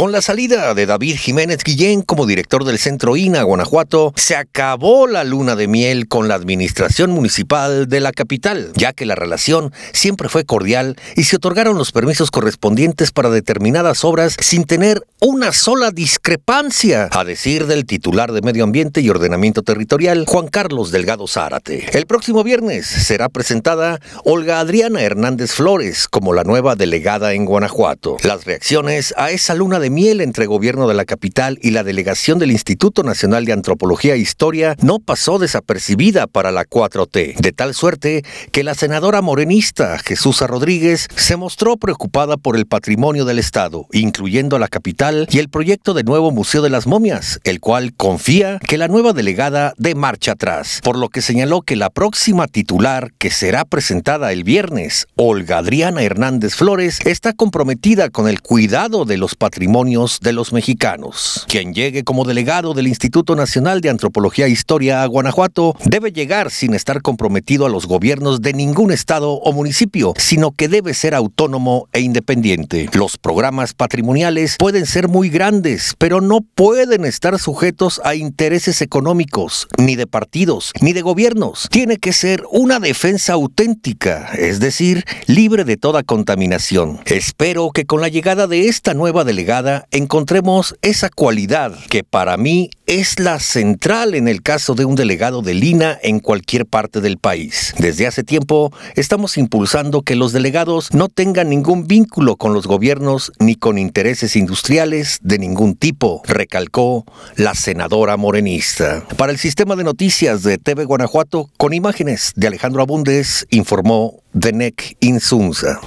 Con la salida de David Jiménez Guillén como director del Centro INA Guanajuato, se acabó la luna de miel con la administración municipal de la capital, ya que la relación siempre fue cordial y se otorgaron los permisos correspondientes para determinadas obras sin tener una sola discrepancia, a decir del titular de Medio Ambiente y Ordenamiento Territorial, Juan Carlos Delgado Zárate. El próximo viernes será presentada Olga Adriana Hernández Flores como la nueva delegada en Guanajuato. Las reacciones a esa luna de miel entre gobierno de la capital y la delegación del Instituto Nacional de Antropología e Historia no pasó desapercibida para la 4T, de tal suerte que la senadora morenista Jesús Rodríguez se mostró preocupada por el patrimonio del Estado, incluyendo la capital y el proyecto de nuevo Museo de las Momias, el cual confía que la nueva delegada de marcha atrás, por lo que señaló que la próxima titular que será presentada el viernes, Olga Adriana Hernández Flores, está comprometida con el cuidado de los patrimonios de los Mexicanos. Quien llegue como delegado del Instituto Nacional de Antropología e Historia a Guanajuato debe llegar sin estar comprometido a los gobiernos de ningún estado o municipio, sino que debe ser autónomo e independiente. Los programas patrimoniales pueden ser muy grandes, pero no pueden estar sujetos a intereses económicos, ni de partidos, ni de gobiernos. Tiene que ser una defensa auténtica, es decir, libre de toda contaminación. Espero que con la llegada de esta nueva delegada encontremos esa cualidad que para mí es la central en el caso de un delegado de Lina en cualquier parte del país. Desde hace tiempo estamos impulsando que los delegados no tengan ningún vínculo con los gobiernos ni con intereses industriales de ningún tipo, recalcó la senadora morenista. Para el sistema de noticias de TV Guanajuato, con imágenes de Alejandro Abundes, informó Denek Insunza.